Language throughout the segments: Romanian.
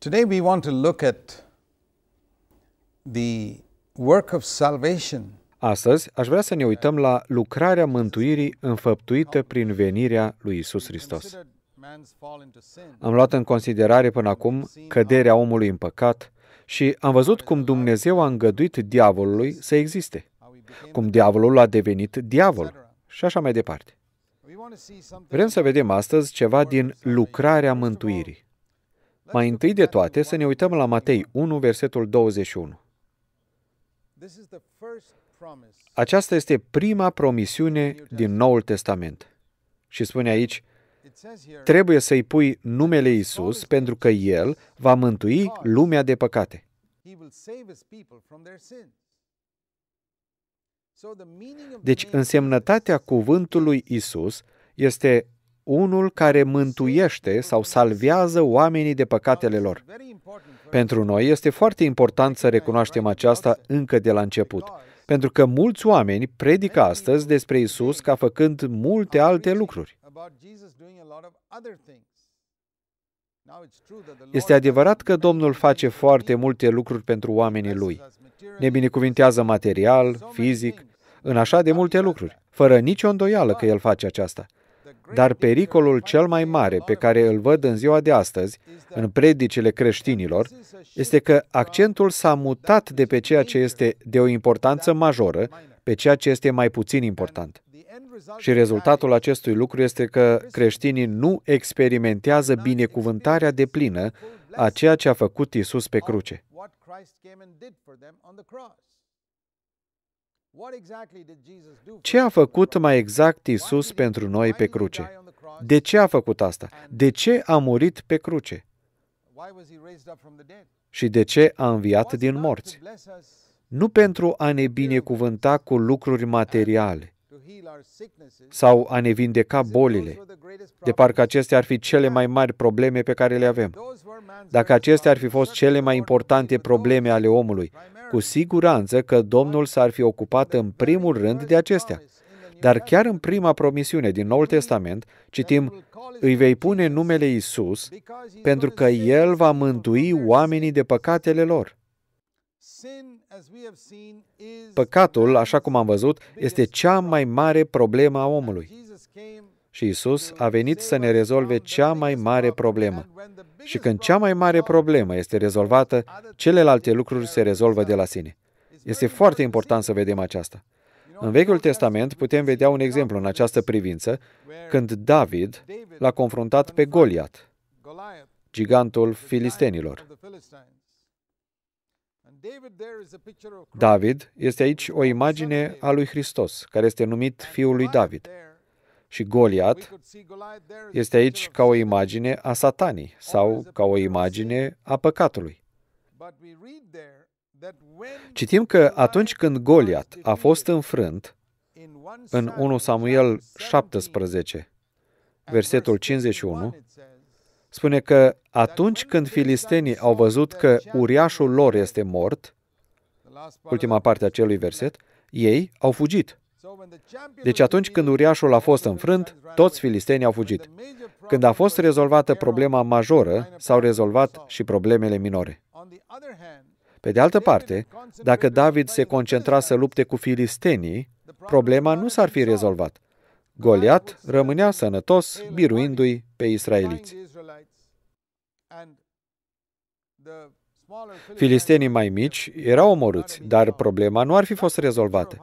Today we want to look at the work of salvation. Astăzi aș vrea să ne uităm la lucrarea mântuirii înfăptuită prin venirea lui Isus Hristos. Am luat în considerare până acum căderea omului în păcat și am văzut cum Dumnezeu a îngăduit diavolului să existe, cum diavolul a devenit diavol și așa mai departe. Vrem să vedem astăzi ceva din lucrarea mântuirii. Mai întâi de toate, să ne uităm la Matei 1, versetul 21. Aceasta este prima promisiune din Noul Testament. Și spune aici, trebuie să-i pui numele Isus pentru că El va mântui lumea de păcate. Deci, însemnătatea cuvântului Isus este unul care mântuiește sau salvează oamenii de păcatele lor. Pentru noi este foarte important să recunoaștem aceasta încă de la început, pentru că mulți oameni predică astăzi despre Isus ca făcând multe alte lucruri. Este adevărat că Domnul face foarte multe lucruri pentru oamenii Lui. Ne binecuvintează material, fizic, în așa de multe lucruri, fără nicio îndoială că El face aceasta. Dar pericolul cel mai mare pe care îl văd în ziua de astăzi, în predicile creștinilor, este că accentul s-a mutat de pe ceea ce este de o importanță majoră pe ceea ce este mai puțin important. Și rezultatul acestui lucru este că creștinii nu experimentează binecuvântarea de plină a ceea ce a făcut Isus pe cruce. Ce a făcut mai exact Isus pentru noi pe cruce? De ce a făcut asta? De ce a murit pe cruce? Și de ce a înviat din morți? Nu pentru a ne binecuvânta cu lucruri materiale sau a ne vindeca bolile, de parcă acestea ar fi cele mai mari probleme pe care le avem. Dacă acestea ar fi fost cele mai importante probleme ale omului, cu siguranță că Domnul s-ar fi ocupat în primul rând de acestea. Dar chiar în prima promisiune din Noul Testament, citim, îi vei pune numele Isus, pentru că El va mântui oamenii de păcatele lor. Păcatul, așa cum am văzut, este cea mai mare problemă a omului. Și Isus a venit să ne rezolve cea mai mare problemă. Și când cea mai mare problemă este rezolvată, celelalte lucruri se rezolvă de la sine. Este foarte important să vedem aceasta. În Vechiul Testament putem vedea un exemplu în această privință, când David l-a confruntat pe Goliat, gigantul filistenilor. David este aici o imagine a lui Hristos, care este numit Fiul lui David. Și Goliat este aici ca o imagine a satanii sau ca o imagine a păcatului. Citim că atunci când Goliat a fost înfrânt, în 1 Samuel 17, versetul 51, spune că atunci când filistenii au văzut că uriașul lor este mort, ultima parte a acelui verset, ei au fugit. Deci atunci când uriașul a fost înfrânt, toți filistenii au fugit. Când a fost rezolvată problema majoră, s-au rezolvat și problemele minore. Pe de altă parte, dacă David se concentra să lupte cu filistenii, problema nu s-ar fi rezolvat. Goliat rămânea sănătos, biruindu-i pe israeliți. Filistenii mai mici erau omorâți, dar problema nu ar fi fost rezolvată.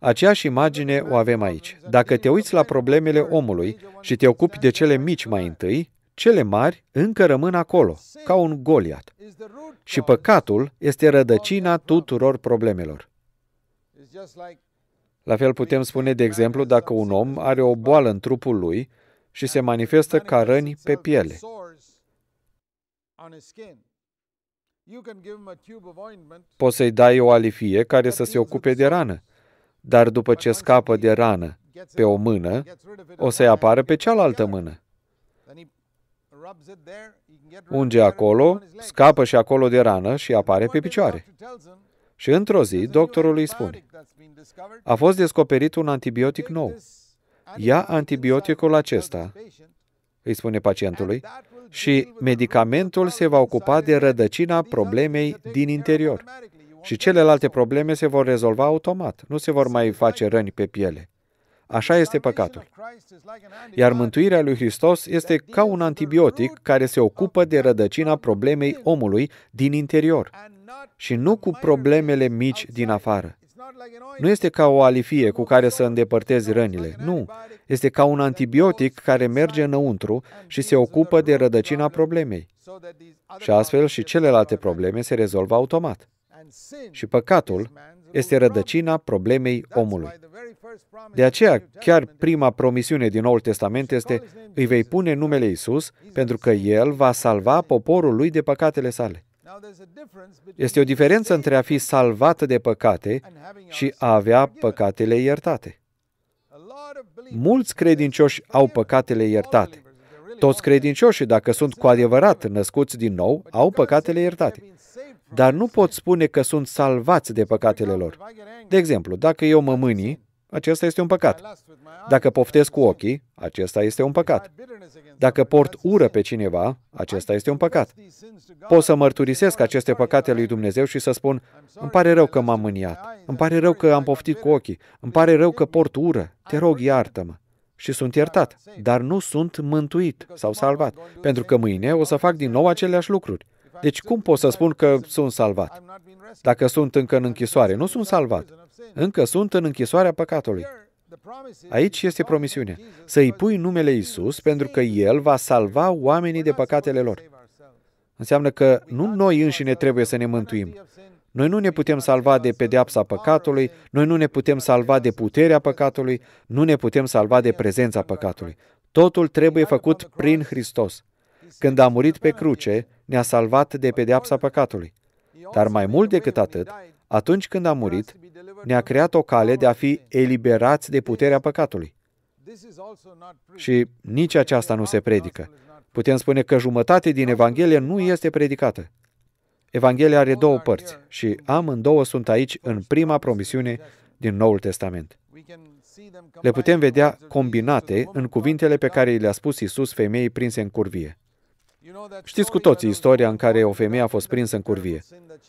Aceeași imagine o avem aici. Dacă te uiți la problemele omului și te ocupi de cele mici mai întâi, cele mari încă rămân acolo, ca un goliat. Și păcatul este rădăcina tuturor problemelor. La fel putem spune, de exemplu, dacă un om are o boală în trupul lui și se manifestă ca răni pe piele. Poți să-i dai o alifie care să se ocupe de rană dar după ce scapă de rană pe o mână, o să-i apară pe cealaltă mână. Unge acolo, scapă și acolo de rană și apare pe picioare. Și într-o zi, doctorul îi spune, a fost descoperit un antibiotic nou. Ia antibioticul acesta, îi spune pacientului, și medicamentul se va ocupa de rădăcina problemei din interior și celelalte probleme se vor rezolva automat, nu se vor mai face răni pe piele. Așa este păcatul. Iar mântuirea lui Hristos este ca un antibiotic care se ocupă de rădăcina problemei omului din interior și nu cu problemele mici din afară. Nu este ca o alifie cu care să îndepărtezi rănile, nu. Este ca un antibiotic care merge înăuntru și se ocupă de rădăcina problemei. Și astfel și celelalte probleme se rezolvă automat. Și păcatul este rădăcina problemei omului. De aceea, chiar prima promisiune din Noul Testament este îi vei pune numele Isus pentru că El va salva poporul lui de păcatele sale. Este o diferență între a fi salvat de păcate și a avea păcatele iertate. Mulți credincioși au păcatele iertate. Toți credincioșii, dacă sunt cu adevărat născuți din nou, au păcatele iertate dar nu pot spune că sunt salvați de păcatele lor. De exemplu, dacă eu mă mâni, acesta este un păcat. Dacă poftesc cu ochii, acesta este un păcat. Dacă port ură pe cineva, acesta este un păcat. Pot să mărturisesc aceste păcate lui Dumnezeu și să spun, îmi pare rău că m-am mâniat, îmi pare rău că am poftit cu ochii, îmi pare rău că port ură, te rog iartă-mă. Și sunt iertat, dar nu sunt mântuit sau salvat, pentru că mâine o să fac din nou aceleași lucruri. Deci cum pot să spun că sunt salvat? Dacă sunt încă în închisoare, nu sunt salvat. Încă sunt în închisoarea păcatului. Aici este promisiunea. Să-i pui numele Isus pentru că El va salva oamenii de păcatele lor. Înseamnă că nu noi înșine trebuie să ne mântuim. Noi nu ne putem salva de pedeapsa păcatului, noi nu ne putem salva de puterea păcatului, nu ne putem salva de prezența păcatului. Totul trebuie făcut prin Hristos. Când a murit pe cruce, ne-a salvat de pedeapsa păcatului. Dar mai mult decât atât, atunci când a murit, ne-a creat o cale de a fi eliberați de puterea păcatului. Și nici aceasta nu se predică. Putem spune că jumătate din Evanghelie nu este predicată. Evanghelia are două părți și amândouă sunt aici în prima promisiune din Noul Testament. Le putem vedea combinate în cuvintele pe care le-a spus Isus femeii prinse în curvie. Știți cu toții istoria în care o femeie a fost prinsă în curvie.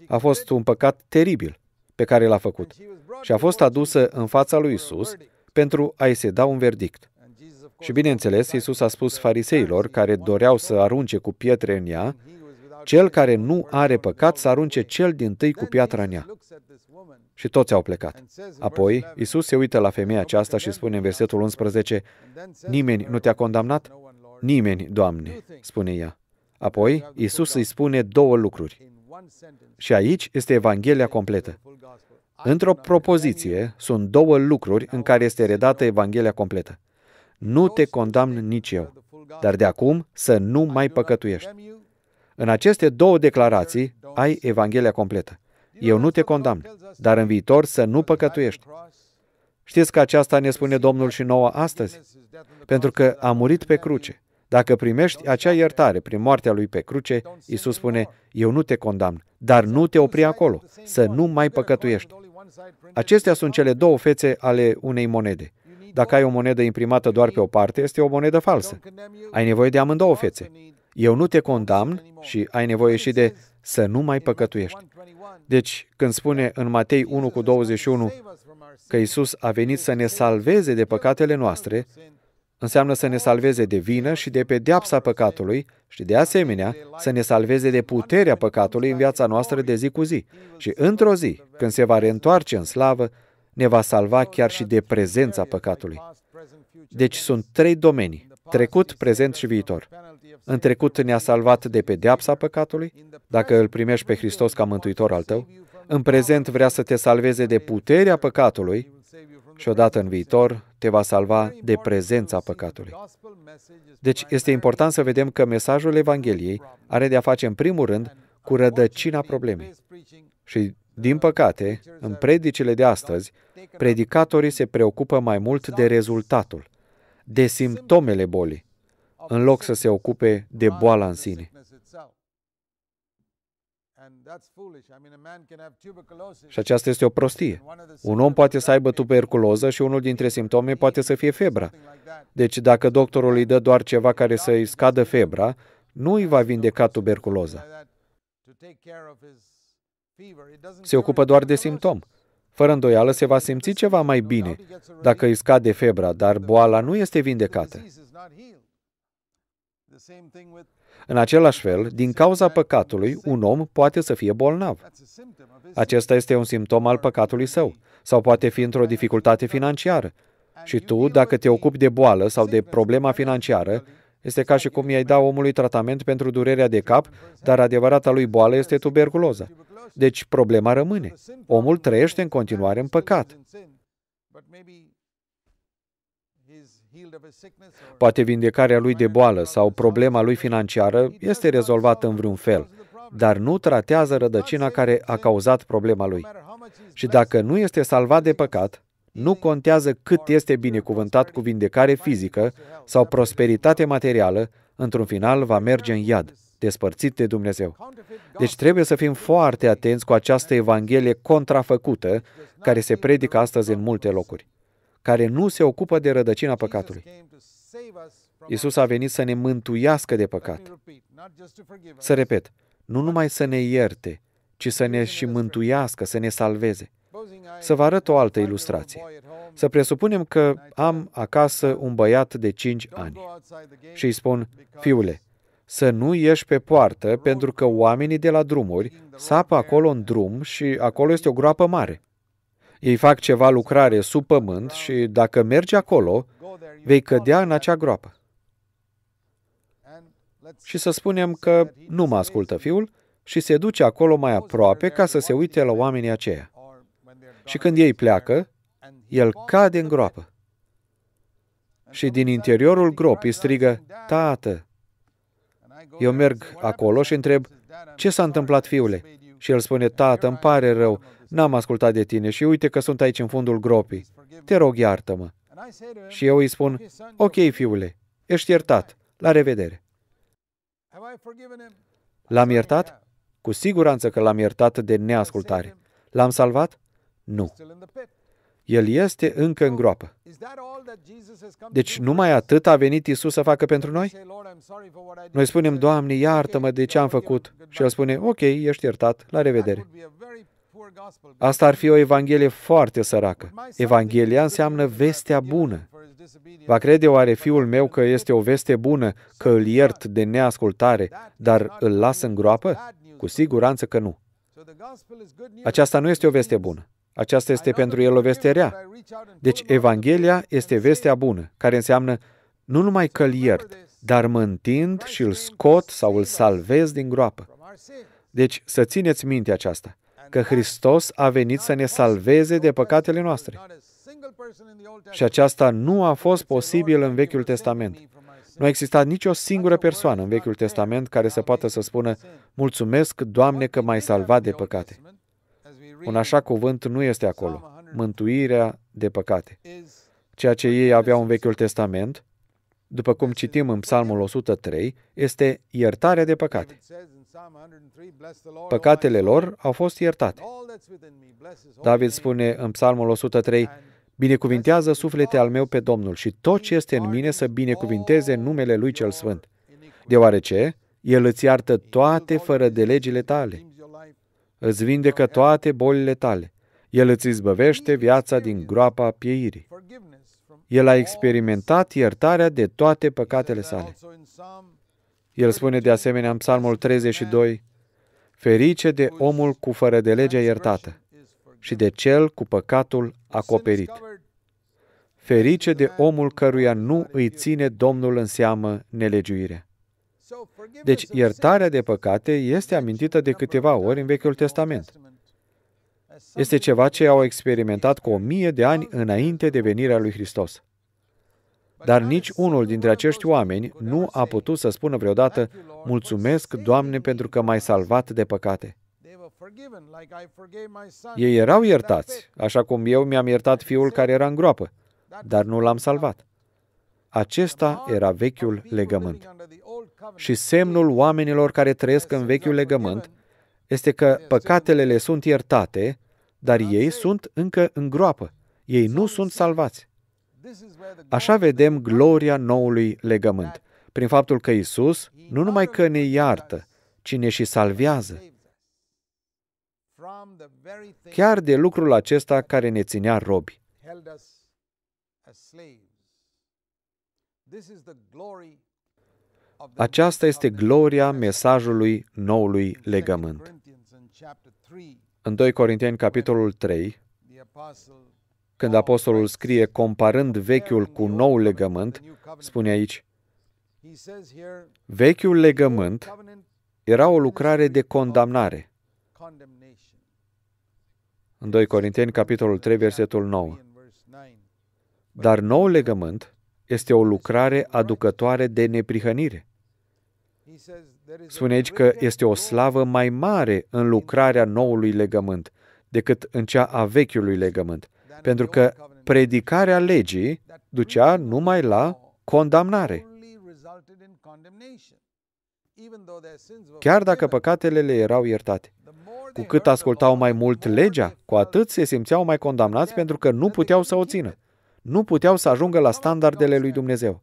A fost un păcat teribil pe care l-a făcut și a fost adusă în fața lui Isus pentru a-i se da un verdict. Și bineînțeles, Isus a spus fariseilor care doreau să arunce cu pietre în ea, cel care nu are păcat să arunce cel din tâi cu piatra în ea. Și toți au plecat. Apoi, Isus se uită la femeia aceasta și spune în versetul 11, Nimeni nu te-a condamnat? Nimeni, Doamne, spune ea. Apoi, Isus da. îi spune două lucruri. Și aici este Evanghelia completă. Într-o propoziție sunt două lucruri în care este redată Evanghelia completă. Nu te condamn nici eu, dar de acum să nu mai păcătuiești. În aceste două declarații ai Evanghelia completă. Eu nu te condamn, dar în viitor să nu păcătuiești. Știți că aceasta ne spune Domnul și nouă astăzi? Pentru că a murit pe cruce. Dacă primești acea iertare prin moartea lui pe cruce, Isus spune, eu nu te condamn, dar nu te opri acolo, să nu mai păcătuiești. Acestea sunt cele două fețe ale unei monede. Dacă ai o monedă imprimată doar pe o parte, este o monedă falsă. Ai nevoie de amândouă fețe. Eu nu te condamn și ai nevoie și de să nu mai păcătuiești. Deci, când spune în Matei 1 cu 21 că Isus a venit să ne salveze de păcatele noastre, înseamnă să ne salveze de vină și de pedeapsa păcatului și, de asemenea, să ne salveze de puterea păcatului în viața noastră de zi cu zi. Și într-o zi, când se va reîntoarce în slavă, ne va salva chiar și de prezența păcatului. Deci sunt trei domenii, trecut, prezent și viitor. În trecut ne-a salvat de pedeapsa păcatului, dacă îl primești pe Hristos ca mântuitor al tău. În prezent vrea să te salveze de puterea păcatului, și odată în viitor te va salva de prezența păcatului. Deci este important să vedem că mesajul Evangheliei are de-a face în primul rând cu rădăcina problemei. Și, din păcate, în predicile de astăzi, predicatorii se preocupă mai mult de rezultatul, de simptomele bolii, în loc să se ocupe de boala în sine. Și aceasta este o prostie. Un om poate să aibă tuberculoză și unul dintre simptome poate să fie febra. Deci dacă doctorul îi dă doar ceva care să-i scadă febra, nu îi va vindeca tuberculoza. Se ocupă doar de simptom. Fără îndoială se va simți ceva mai bine dacă îi scade febra, dar boala nu este vindecată. În același fel, din cauza păcatului, un om poate să fie bolnav. Acesta este un simptom al păcatului său, sau poate fi într-o dificultate financiară. Și tu, dacă te ocupi de boală sau de problema financiară, este ca și cum i-ai da omului tratament pentru durerea de cap, dar adevărata lui boală este tuberculoza. Deci problema rămâne. Omul trăiește în continuare în păcat. Poate vindecarea lui de boală sau problema lui financiară este rezolvată în vreun fel, dar nu tratează rădăcina care a cauzat problema lui. Și dacă nu este salvat de păcat, nu contează cât este binecuvântat cu vindecare fizică sau prosperitate materială, într-un final va merge în iad, despărțit de Dumnezeu. Deci trebuie să fim foarte atenți cu această Evanghelie contrafăcută care se predică astăzi în multe locuri care nu se ocupă de rădăcina păcatului. Isus a venit să ne mântuiască de păcat. Să repet, nu numai să ne ierte, ci să ne și mântuiască, să ne salveze. Să vă arăt o altă ilustrație. Să presupunem că am acasă un băiat de 5 ani și îi spun, fiule, să nu ieși pe poartă pentru că oamenii de la drumuri sapă acolo în drum și acolo este o groapă mare. Ei fac ceva lucrare sub pământ și dacă mergi acolo, vei cădea în acea groapă. Și să spunem că nu mă ascultă fiul și se duce acolo mai aproape ca să se uite la oamenii aceia. Și când ei pleacă, el cade în groapă. Și din interiorul gropii strigă, Tată! Eu merg acolo și întreb, ce s-a întâmplat, fiule? Și el spune, Tată, îmi pare rău, N-am ascultat de tine și uite că sunt aici în fundul gropii. Te rog, iartă-mă. Și eu îi spun, ok, fiule, ești iertat. La revedere. L-am iertat? Cu siguranță că l-am iertat de neascultare. L-am salvat? Nu. El este încă în groapă. Deci numai atât a venit Isus să facă pentru noi? Noi spunem, Doamne, iartă-mă de ce am făcut. Și El spune, ok, ești iertat, la revedere. Asta ar fi o evanghelie foarte săracă. Evanghelia înseamnă vestea bună. Va crede oare fiul meu că este o veste bună, că îl iert de neascultare, dar îl las în groapă? Cu siguranță că nu. Aceasta nu este o veste bună. Aceasta este pentru el o veste rea. Deci, Evanghelia este vestea bună, care înseamnă nu numai că îl iert, dar mă întind și îl scot sau îl salvez din groapă. Deci, să țineți minte aceasta că Hristos a venit să ne salveze de păcatele noastre. Și aceasta nu a fost posibil în Vechiul Testament. Nu a existat nicio singură persoană în Vechiul Testament care să poată să spună, Mulțumesc, Doamne, că m-ai salvat de păcate. Un așa cuvânt nu este acolo. Mântuirea de păcate. Ceea ce ei aveau în Vechiul Testament, după cum citim în Psalmul 103, este iertarea de păcate. Păcatele lor au fost iertate. David spune în Psalmul 103, Binecuvintează suflete al meu pe Domnul și tot ce este în mine să binecuvinteze numele Lui Cel Sfânt, deoarece El îți iartă toate fără de legile tale, îți vindecă toate bolile tale, El îți izbăvește viața din groapa pieirii. El a experimentat iertarea de toate păcatele sale. El spune de asemenea în Psalmul 32, Ferice de omul cu fără de lege iertată și de cel cu păcatul acoperit. Ferice de omul căruia nu îi ține Domnul în seamă nelegiuirea. Deci, iertarea de păcate este amintită de câteva ori în Vechiul Testament. Este ceva ce au experimentat cu o mie de ani înainte de venirea lui Hristos. Dar nici unul dintre acești oameni nu a putut să spună vreodată, mulțumesc, Doamne, pentru că m-ai salvat de păcate. Ei erau iertați, așa cum eu mi-am iertat fiul care era în groapă, dar nu l-am salvat. Acesta era vechiul legământ. Și semnul oamenilor care trăiesc în vechiul legământ este că păcatele le sunt iertate, dar ei sunt încă în groapă. Ei nu sunt salvați. Așa vedem gloria noului legământ, prin faptul că Isus nu numai că ne iartă, ci ne și salvează. Chiar de lucrul acesta care ne ținea robi. Aceasta este gloria mesajului noului legământ. În 2 Corinteni, capitolul 3, când apostolul scrie comparând vechiul cu nou legământ, spune aici, vechiul legământ era o lucrare de condamnare. În 2 Corinteni, capitolul 3, versetul 9. Dar nou legământ este o lucrare aducătoare de neprihănire. Spune aici că este o slavă mai mare în lucrarea noului legământ decât în cea a vechiului legământ, pentru că predicarea legii ducea numai la condamnare. Chiar dacă păcatele le erau iertate. Cu cât ascultau mai mult legea, cu atât se simțeau mai condamnați pentru că nu puteau să o țină. Nu puteau să ajungă la standardele lui Dumnezeu.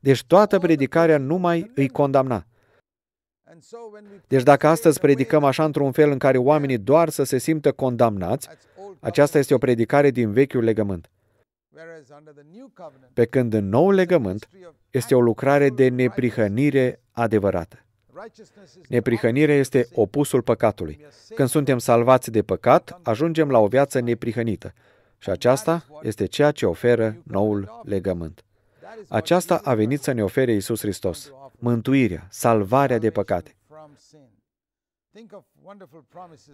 Deci toată predicarea numai îi condamna. Deci dacă astăzi predicăm așa într-un fel în care oamenii doar să se simtă condamnați, aceasta este o predicare din vechiul legământ. Pe când în nou legământ este o lucrare de neprihănire adevărată. Neprihănirea este opusul păcatului. Când suntem salvați de păcat, ajungem la o viață neprihănită. Și aceasta este ceea ce oferă noul legământ. Aceasta a venit să ne ofere Isus Hristos, mântuirea, salvarea de păcate.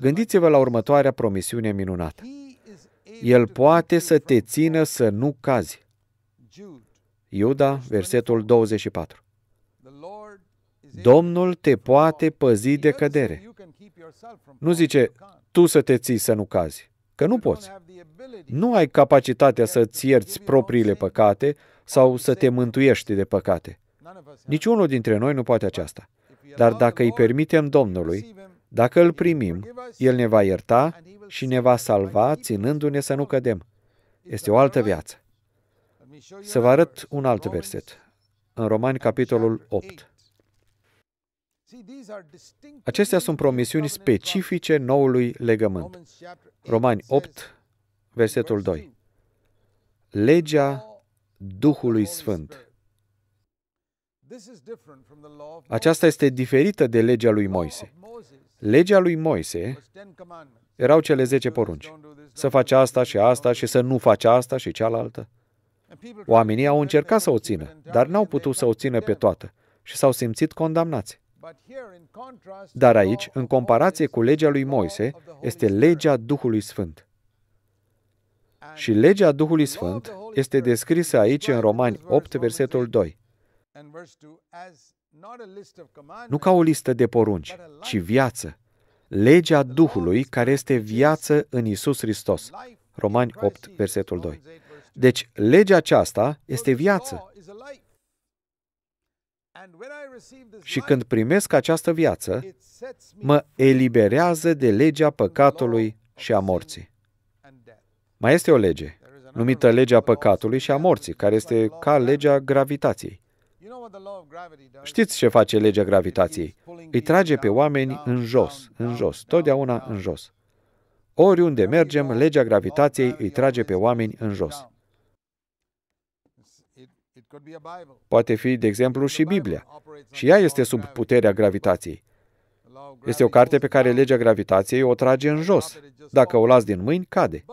Gândiți-vă la următoarea promisiune minunată. El poate să te țină să nu cazi. Iuda, versetul 24. Domnul te poate păzi de cădere. Nu zice, tu să te ții să nu cazi, că nu poți. Nu ai capacitatea să-ți ierți propriile păcate sau să te mântuiești de păcate. Niciunul dintre noi nu poate aceasta. Dar dacă îi permitem Domnului, dacă îl primim, El ne va ierta și ne va salva, ținându-ne să nu cădem. Este o altă viață. Să vă arăt un alt verset. În Romani, capitolul 8. Acestea sunt promisiuni specifice noului legământ. Romani 8, versetul 2. Legea Duhului Sfânt. Aceasta este diferită de legea lui Moise. Legea lui Moise erau cele zece porunci. Să faci asta și asta și să nu faci asta și cealaltă. Oamenii au încercat să o țină, dar n-au putut să o țină pe toată și s-au simțit condamnați. Dar aici, în comparație cu legea lui Moise, este legea Duhului Sfânt. Și legea Duhului Sfânt este descrisă aici în Romani 8, versetul 2. Nu ca o listă de porunci, ci viață. Legea Duhului care este viață în Isus Hristos. Romani 8, versetul 2. Deci, legea aceasta este viață. Și când primesc această viață, mă eliberează de legea păcatului și a morții. Mai este o lege, numită legea păcatului și a morții, care este ca legea gravitației. Știți ce face legea gravitației? Îi trage pe oameni în jos, în jos, totdeauna în jos. Oriunde mergem, legea gravitației îi trage pe oameni în jos. Poate fi, de exemplu, și Biblia. Și ea este sub puterea gravitației. Este o carte pe care legea gravitației o trage în jos. Dacă o las din mâini, cade.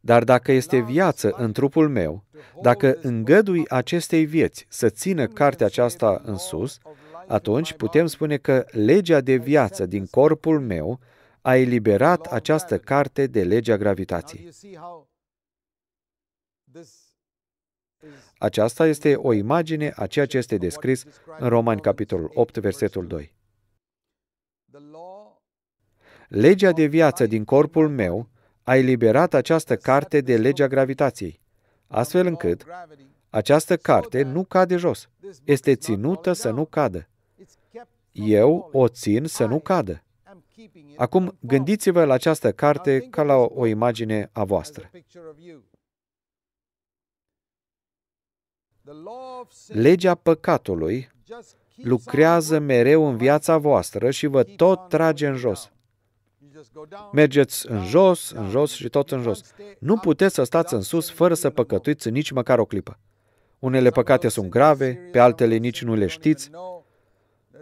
Dar dacă este viață în trupul meu, dacă îngădui acestei vieți să țină cartea aceasta în sus, atunci putem spune că legea de viață din corpul meu a eliberat această carte de legea gravitației. Aceasta este o imagine a ceea ce este descris în Romani, capitolul 8, versetul 2. Legea de viață din corpul meu a eliberat această carte de legea gravitației, astfel încât această carte nu cade jos. Este ținută să nu cadă. Eu o țin să nu cadă. Acum, gândiți-vă la această carte ca la o, o imagine a voastră. Legea păcatului lucrează mereu în viața voastră și vă tot trage în jos. Mergeți în jos, în jos și tot în jos. Nu puteți să stați în sus fără să păcătuiți nici măcar o clipă. Unele păcate sunt grave, pe altele nici nu le știți.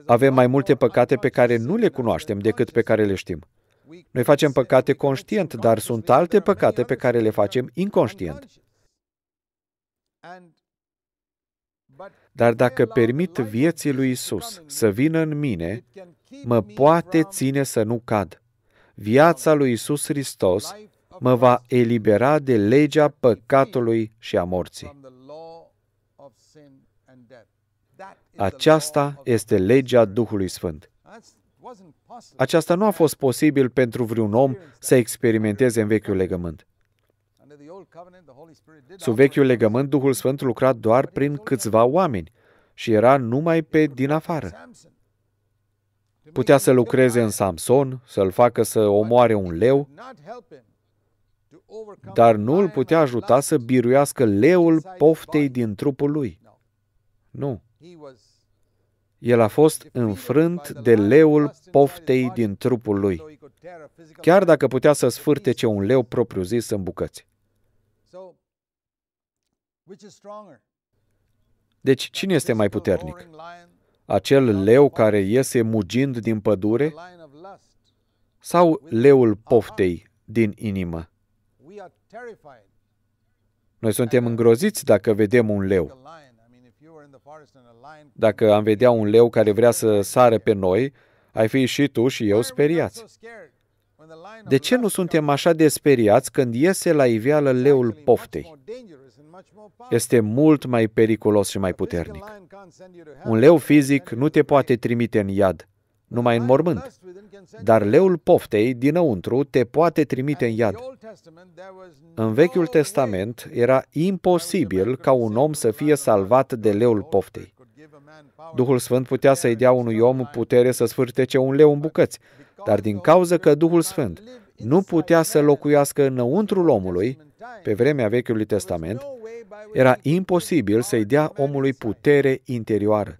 Avem mai multe păcate pe care nu le cunoaștem decât pe care le știm. Noi facem păcate conștient, dar sunt alte păcate pe care le facem inconștient. Dar dacă permit vieții lui Isus să vină în mine, mă poate ține să nu cad. Viața lui Isus Hristos mă va elibera de legea păcatului și a morții. Aceasta este legea Duhului Sfânt. Aceasta nu a fost posibil pentru vreun om să experimenteze în vechiul legământ. Sub vechiul legământ, Duhul Sfânt lucra doar prin câțiva oameni și era numai pe din afară. Putea să lucreze în Samson, să-l facă să omoare un leu, dar nu îl putea ajuta să biruiască leul poftei din trupul lui. Nu. El a fost înfrânt de leul poftei din trupul lui, chiar dacă putea să sfârtece un leu propriu-zis în bucăți. Deci, cine este mai puternic? acel leu care iese mugind din pădure, sau leul poftei din inimă. Noi suntem îngroziți dacă vedem un leu. Dacă am vedea un leu care vrea să sară pe noi, ai fi și tu și eu speriați. De ce nu suntem așa de speriați când iese la iveală leul poftei? este mult mai periculos și mai puternic. Un leu fizic nu te poate trimite în iad, numai în mormânt, dar leul poftei dinăuntru te poate trimite în iad. În Vechiul Testament era imposibil ca un om să fie salvat de leul poftei. Duhul Sfânt putea să-i dea unui om putere să sfârtece un leu în bucăți, dar din cauza că Duhul Sfânt nu putea să locuiască înăuntrul omului, pe vremea Vechiului Testament, era imposibil să-i dea omului putere interioară.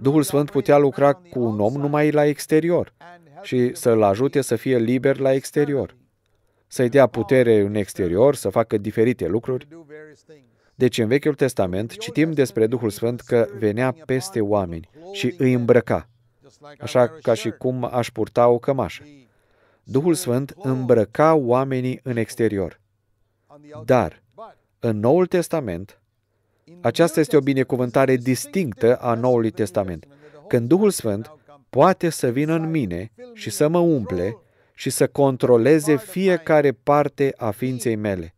Duhul Sfânt putea lucra cu un om numai la exterior și să-l ajute să fie liber la exterior. Să-i dea putere în exterior, să facă diferite lucruri. Deci în Vechiul Testament citim despre Duhul Sfânt că venea peste oameni și îi îmbrăca, așa ca și cum aș purta o cămașă. Duhul Sfânt îmbrăca oamenii în exterior. Dar, în Noul Testament, aceasta este o binecuvântare distinctă a Noului Testament. Când Duhul Sfânt poate să vină în mine și să mă umple și să controleze fiecare parte a ființei mele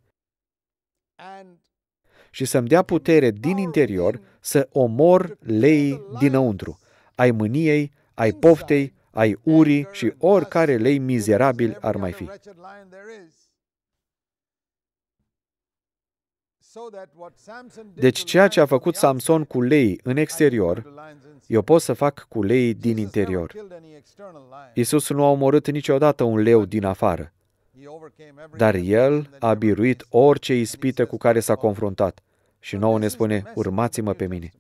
și să-mi dea putere din interior să omor leii dinăuntru, ai mâniei, ai poftei, ai urii și oricare lei mizerabil ar mai fi. Deci ceea ce a făcut Samson cu lei în exterior, eu pot să fac cu lei din interior. Isus nu a omorât niciodată un leu din afară, dar el a biruit orice ispită cu care s-a confruntat și nouă ne spune, urmați-mă pe mine.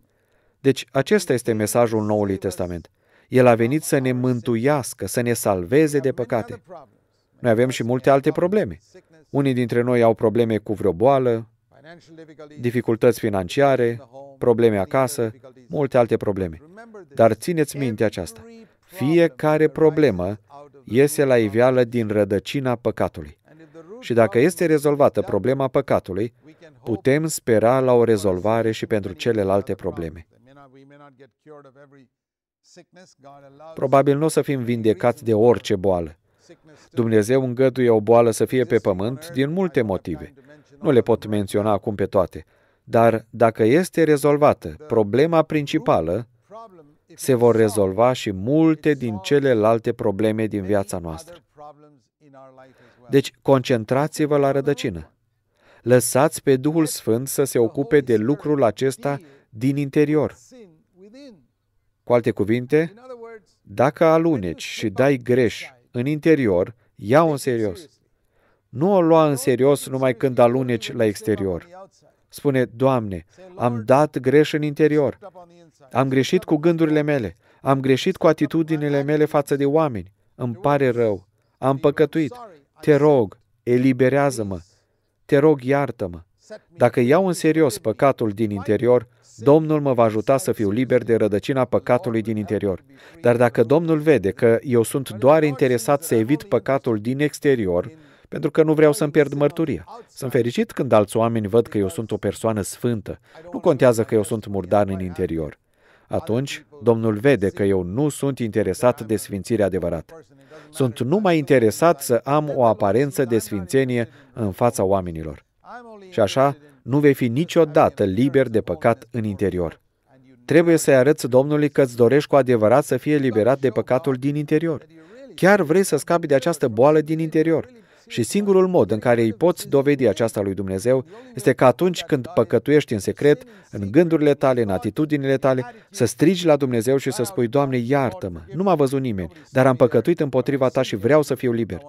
Deci acesta este mesajul Noului Testament. El a venit să ne mântuiască, să ne salveze de păcate. Noi avem și multe alte probleme. Unii dintre noi au probleme cu vreo boală, dificultăți financiare, probleme acasă, multe alte probleme. Dar țineți minte aceasta. Fiecare problemă iese la iveală din rădăcina păcatului. Și dacă este rezolvată problema păcatului, putem spera la o rezolvare și pentru celelalte probleme. Probabil nu o să fim vindecați de orice boală. Dumnezeu îngăduie o boală să fie pe pământ din multe motive. Nu le pot menționa acum pe toate. Dar dacă este rezolvată problema principală, se vor rezolva și multe din celelalte probleme din viața noastră. Deci, concentrați-vă la rădăcină. Lăsați pe Duhul Sfânt să se ocupe de lucrul acesta din interior. Cu alte cuvinte, dacă aluneci și dai greș în interior, ia-o în serios. Nu o lua în serios numai când aluneci la exterior. Spune, Doamne, am dat greș în interior. Am greșit cu gândurile mele. Am greșit cu atitudinile mele față de oameni. Îmi pare rău. Am păcătuit. Te rog, eliberează-mă. Te rog, iartă-mă. Dacă iau în serios păcatul din interior, Domnul mă va ajuta să fiu liber de rădăcina păcatului din interior. Dar dacă Domnul vede că eu sunt doar interesat să evit păcatul din exterior, pentru că nu vreau să-mi pierd mărturia. Sunt fericit când alți oameni văd că eu sunt o persoană sfântă. Nu contează că eu sunt murdar în interior. Atunci, Domnul vede că eu nu sunt interesat de sfințire adevărată. Sunt numai interesat să am o aparență de sfințenie în fața oamenilor. Și așa, nu vei fi niciodată liber de păcat în interior. Trebuie să-i arăți Domnului că îți dorești cu adevărat să fie liberat de păcatul din interior. Chiar vrei să scapi de această boală din interior. Și singurul mod în care îi poți dovedi aceasta lui Dumnezeu este că atunci când păcătuiești în secret, în gândurile tale, în atitudinile tale, să strigi la Dumnezeu și să spui, Doamne, iartă-mă, nu m-a văzut nimeni, dar am păcătuit împotriva ta și vreau să fiu liber.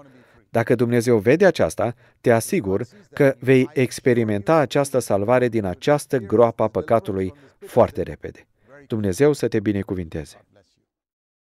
Dacă Dumnezeu vede aceasta, te asigur că vei experimenta această salvare din această groapă a păcatului foarte repede. Dumnezeu să te binecuvinteze!